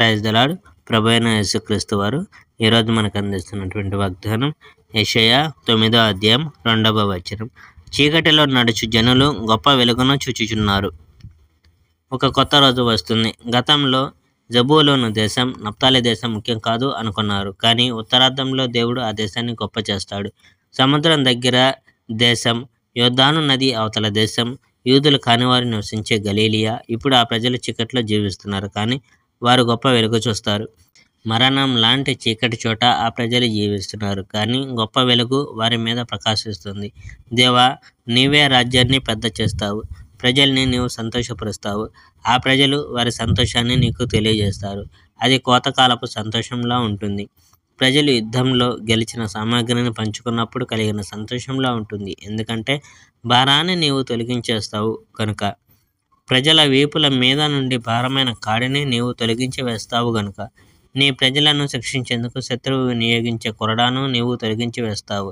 praise దలాడు ప్రభైన యేసు యేసుక్రీస్తు వారు ఈరోజు మనకు అందిస్తున్నటువంటి వాగ్దానం యషయ తొమ్మిదో అధ్యాయం రెండవ వచనం చీకటిలో నడుచు జనులు గొప్ప వెలుగును చూచుచున్నారు ఒక కొత్త రోజు వస్తుంది గతంలో జబూలోను దేశం నప్తాలి దేశం ముఖ్యం కాదు అనుకున్నారు కానీ ఉత్తరార్థంలో దేవుడు ఆ దేశాన్ని గొప్ప చేస్తాడు సముద్రం దగ్గర దేశం యోధాను నది అవతల దేశం యూదులు కానివారు నివసించే గలీలియా ఇప్పుడు ఆ ప్రజలు చీకట్లో జీవిస్తున్నారు కానీ వారు గొప్ప వెలుగు చూస్తారు మరణం లాంటి చీకటి చోట ఆ ప్రజలు జీవిస్తున్నారు కానీ గొప్ప వెలుగు వారి మీద ప్రకాశిస్తుంది దేవా నీవే రాజ్యాన్ని పెద్ద చేస్తావు ప్రజల్ని నీవు సంతోషపరుస్తావు ఆ ప్రజలు వారి సంతోషాన్ని నీకు తెలియజేస్తారు అది కోతకాలపు సంతోషంలా ఉంటుంది ప్రజలు యుద్ధంలో గెలిచిన సామాగ్రిని పంచుకున్నప్పుడు కలిగిన సంతోషంలా ఉంటుంది ఎందుకంటే భారాన్ని నీవు తొలగించేస్తావు కనుక ప్రజల వీపుల మీద నుండి భారమైన కాడిని నీవు తొలగించి వేస్తావు గనుక నీ ప్రజలను శిక్షించేందుకు శత్రువు వినియోగించే కొరడాను నీవు తొలగించి వేస్తావు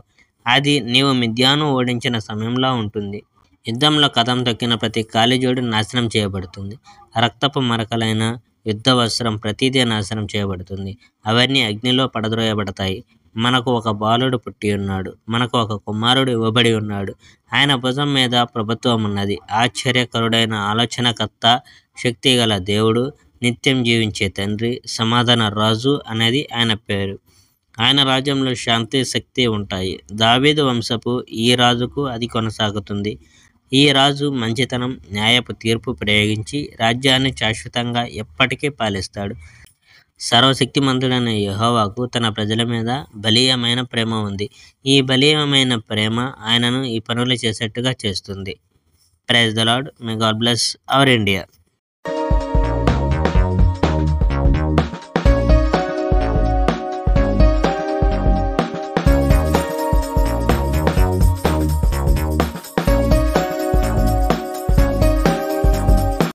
అది నీవు మిథ్యాను ఓడించిన సమయంలో ఉంటుంది యుద్ధంలో కథం తొక్కిన ప్రతి కాలిజోడు నాశనం చేయబడుతుంది రక్తపు మరకలైన యుద్ధ వస్త్రం ప్రతిదీ నాశనం చేయబడుతుంది అవన్నీ అగ్నిలో పడద్రోయబడతాయి మనకు ఒక బాలుడు పుట్టి ఉన్నాడు మనకు ఒక కుమారుడు ఇవ్వబడి ఉన్నాడు ఆయన భుజం మీద ప్రభుత్వం ఉన్నది ఆశ్చర్యకరుడైన ఆలోచనకర్త గల దేవుడు నిత్యం జీవించే తండ్రి సమాధాన రాజు అనేది ఆయన పేరు ఆయన రాజ్యంలో శాంతి శక్తి ఉంటాయి దావీదు వంశపు ఈ రాజుకు అది కొనసాగుతుంది ఈ రాజు మంచితనం న్యాయపు తీర్పు ప్రయోగించి రాజ్యాన్ని శాశ్వతంగా ఎప్పటికీ పాలిస్తాడు సర్వశక్తిమంతుడైన యహోవాకు తన ప్రజల మీద బలీయమైన ప్రేమ ఉంది ఈ బలీయమైన ప్రేమ ఆయనను ఈ పనులు చేసేట్టుగా చేస్తుంది praise the Lord may God bless our India